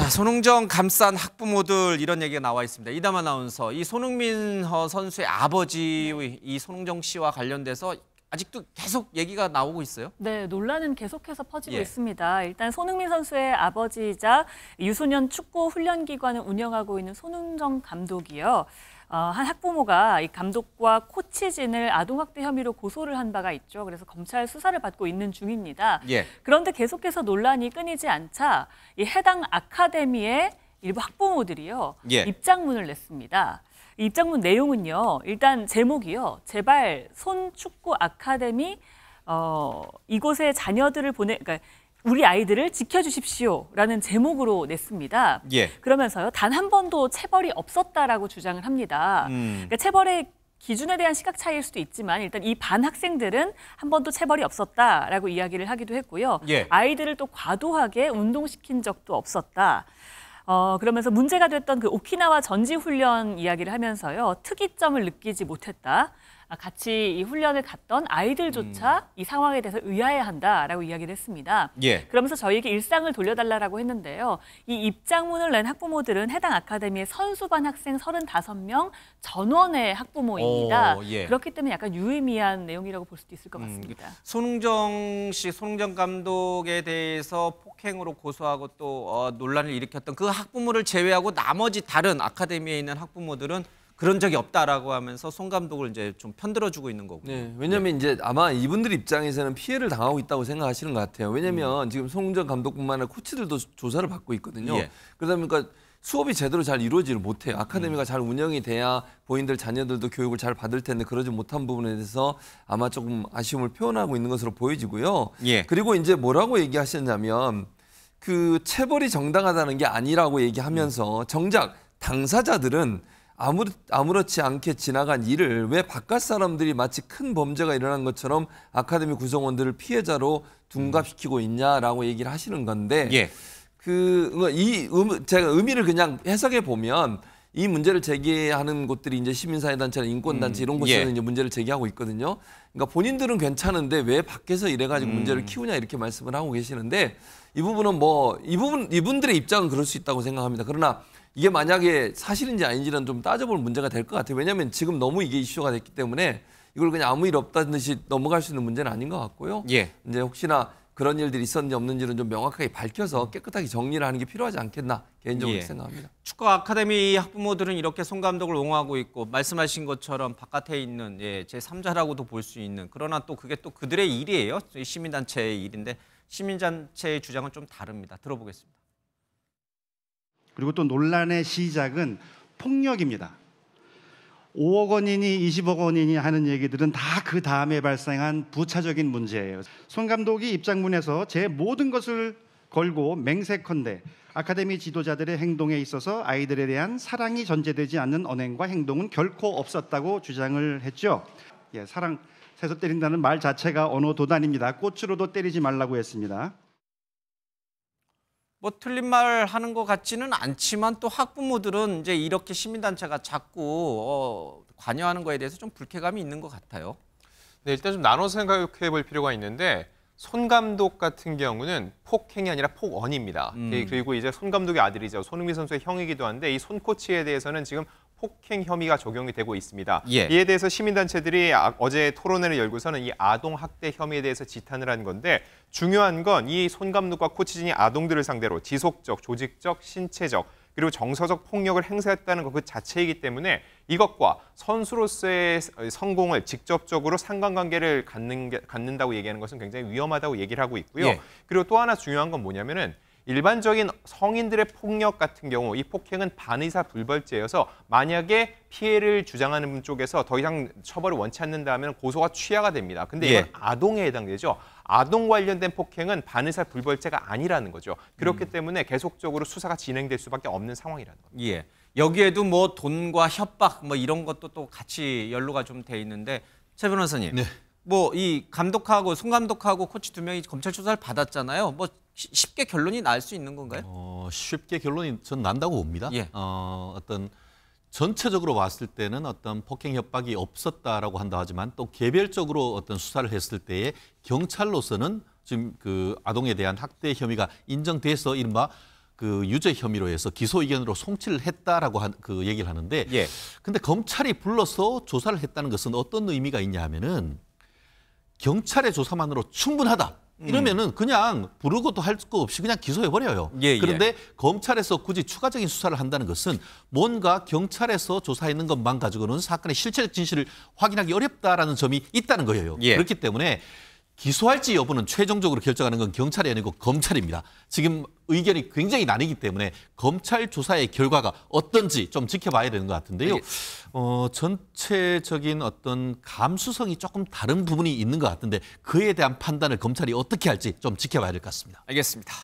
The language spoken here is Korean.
자, 손흥정 감싼 학부모들 이런 얘기가 나와 있습니다. 이담 아나운서, 이 손흥민 어, 선수의 아버지 이 손흥정 씨와 관련돼서 아직도 계속 얘기가 나오고 있어요? 네, 논란은 계속해서 퍼지고 예. 있습니다. 일단 손흥민 선수의 아버지이자 유소년 축구 훈련기관을 운영하고 있는 손흥정 감독이요. 어, 한 학부모가 이 감독과 코치진을 아동학대 혐의로 고소를 한 바가 있죠. 그래서 검찰 수사를 받고 있는 중입니다. 예. 그런데 계속해서 논란이 끊이지 않자 이 해당 아카데미의 일부 학부모들이요 예. 입장문을 냈습니다. 입장문 내용은요 일단 제목이요 제발 손 축구 아카데미 어, 이곳에 자녀들을 보내, 그러니까 우리 아이들을 지켜주십시오라는 제목으로 냈습니다. 예. 그러면서요 단 한 번도 체벌이 없었다라고 주장을 합니다. 음. 그러니까 체벌의 기준에 대한 시각 차이일 수도 있지만 일단 이 반 학생들은 한 번도 체벌이 없었다라고 이야기를 하기도 했고요. 예. 아이들을 또 과도하게 운동시킨 적도 없었다. 어, 그러면서 문제가 됐던 그 오키나와 전지 훈련 이야기를 하면서요 특이점을 느끼지 못했다. 아, 같이 이 훈련을 갔던 아이들조차 음. 이 상황에 대해서 의아해한다라고 이야기를 했습니다. 예. 그러면서 저희에게 일상을 돌려달라고 했는데요. 이 입장문을 낸 학부모들은 해당 아카데미의 선수반 학생 35명 전원의 학부모입니다. 오, 예. 그렇기 때문에 약간 유의미한 내용이라고 볼 수도 있을 것 음, 같습니다. 음, 그 손흥정 씨, 손흥정 감독에 대해서 폭행으로 고소하고 또 어, 논란을 일으켰던 그 학부모를 제외하고 나머지 다른 아카데미에 있는 학부모들은 그런 적이 없다라고 하면서 손 감독을 이제 좀 편들어주고 있는 거고요. 네, 왜냐하면 네. 이제 아마 이분들 입장에서는 피해를 당하고 있다고 생각하시는 것 같아요. 왜냐하면 음. 지금 송정 감독뿐만 아니라 코치들도 조사를 받고 있거든요. 예. 그러다 보니까 수업이 제대로 잘 이루어지를 못해요. 아카데미가 음. 잘 운영이 돼야 본인들 자녀들도 교육을 잘 받을 텐데 그러지 못한 부분에 대해서 아마 조금 아쉬움을 표현하고 있는 것으로 보여지고요. 예. 그리고 이제 뭐라고 얘기하셨냐면 그 체벌이 정당하다는 게 아니라고 얘기하면서 정작 당사자들은 아무렇, 아무렇지 않게 지나간 일을 왜 바깥 사람들이 마치 큰 범죄가 일어난 것처럼 아카데미 구성원들을 피해자로 둔갑시키고 있냐라고 얘기를 하시는 건데 예. 그이 뭐 음, 제가 의미를 그냥 해석해 보면 이 문제를 제기하는 곳들이 이제 시민사회단체나 인권단체 음, 이런 곳에서 예. 이제 문제를 제기하고 있거든요. 그러니까 본인들은 괜찮은데 왜 밖에서 이래가지고 음. 문제를 키우냐 이렇게 말씀을 하고 계시는데 이 부분은 뭐 이 부분 이분들의 입장은 그럴 수 있다고 생각합니다. 그러나 이게 만약에 사실인지 아닌지는 좀 따져볼 문제가 될 것 같아요. 왜냐하면 지금 너무 이게 이슈가 됐기 때문에 이걸 그냥 아무 일 없다는 듯이 넘어갈 수 있는 문제는 아닌 것 같고요. 예. 이제 혹시나 그런 일들이 있었는지 없는지는 좀 명확하게 밝혀서 깨끗하게 정리를 하는 게 필요하지 않겠나 개인적으로 예. 생각합니다. 축구 아카데미 학부모들은 이렇게 손 감독을 옹호하고 있고 말씀하신 것처럼 바깥에 있는 예, 제3자라고도 볼 수 있는 그러나 또 그게 또 그들의 일이에요. 시민단체의 일인데 시민단체의 주장은 좀 다릅니다. 들어보겠습니다. 그리고 또 논란의 시작은 폭력입니다. 5억 원이니 20억 원이니 하는 얘기들은 다 그 다음에 발생한 부차적인 문제예요. 손 감독이 입장문에서 제 모든 것을 걸고 맹세컨대 아카데미 지도자들의 행동에 있어서 아이들에 대한 사랑이 전제되지 않는 언행과 행동은 결코 없었다고 주장을 했죠. 예, 사랑 세서 때린다는 말 자체가 언어 도단입니다. 꽃으로도 때리지 말라고 했습니다. 뭐 틀린 말 하는 것 같지는 않지만 또 학부모들은 이제 이렇게 시민단체가 자꾸 어, 관여하는 거에 대해서 좀 불쾌감이 있는 것 같아요. 네, 일단 좀 나눠 생각해 볼 필요가 있는데 손 감독 같은 경우는 폭행이 아니라 폭언입니다. 음. 예, 그리고 이제 손 감독의 아들이죠. 손흥민 선수의 형이기도 한데 이 손 코치에 대해서는 지금 폭행 혐의가 적용이 되고 있습니다. 예. 이에 대해서 시민단체들이 아, 어제 토론회를 열고서는 이 아동 학대 혐의에 대해서 지탄을 한 건데 중요한 건 이 손감독과 코치진이 아동들을 상대로 지속적, 조직적, 신체적 그리고 정서적 폭력을 행사했다는 것그 자체이기 때문에 이것과 선수로서의 어, 성공을 직접적으로 상관관계를 갖는, 갖는다고 얘기하는 것은 굉장히 위험하다고 얘기를 하고 있고요. 예. 그리고 또 하나 중요한 건 뭐냐면은 일반적인 성인들의 폭력 같은 경우 이 폭행은 반의사 불벌죄여서 만약에 피해를 주장하는 쪽에서 더 이상 처벌을 원치 않는다면 고소가 취하가 됩니다. 근데 이건 예. 아동에 해당되죠. 아동 관련된 폭행은 반의사 불벌죄가 아니라는 거죠. 그렇기 음. 때문에 계속적으로 수사가 진행될 수밖에 없는 상황이라는 거죠. 예. 여기에도 뭐 돈과 협박 뭐 이런 것도 또 같이 연루가 좀 돼 있는데 최 변호사님. 네. 뭐이 감독하고 송 감독하고 코치 두 명이 검찰 조사를 받았잖아요. 뭐 쉽게 결론이 날 수 있는 건가요? 어, 쉽게 결론이 전 난다고 봅니다. 예. 어, 어떤 전체적으로 봤을 때는 어떤 폭행 협박이 없었다라고 한다 하지만 또 개별적으로 어떤 수사를 했을 때에 경찰로서는 지금 그 아동에 대한 학대 혐의가 인정돼서 이른바 그 유죄 혐의로 해서 기소 의견으로 송치를 했다라고 한그 얘기를 하는데 예. 근데 검찰이 불러서 조사를 했다는 것은 어떤 의미가 있냐 하면은 경찰의 조사만으로 충분하다. 이러면은 음. 그냥 부르고도 할거 없이 그냥 기소해 버려요. 예, 예, 그런데 검찰에서 굳이 추가적인 수사를 한다는 것은 뭔가 경찰에서 조사해 있는 것만 가지고는 사건의 실체적 진실을 확인하기 어렵다라는 점이 있다는 거예요. 예. 그렇기 때문에 기소할지 여부는 최종적으로 결정하는 건 경찰이 아니고 검찰입니다. 지금 의견이 굉장히 나뉘기 때문에 검찰 조사의 결과가 어떤지 좀 지켜봐야 되는 것 같은데요. 어, 전체적인 어떤 감수성이 조금 다른 부분이 있는 것 같은데 그에 대한 판단을 검찰이 어떻게 할지 좀 지켜봐야 될 것 같습니다. 알겠습니다.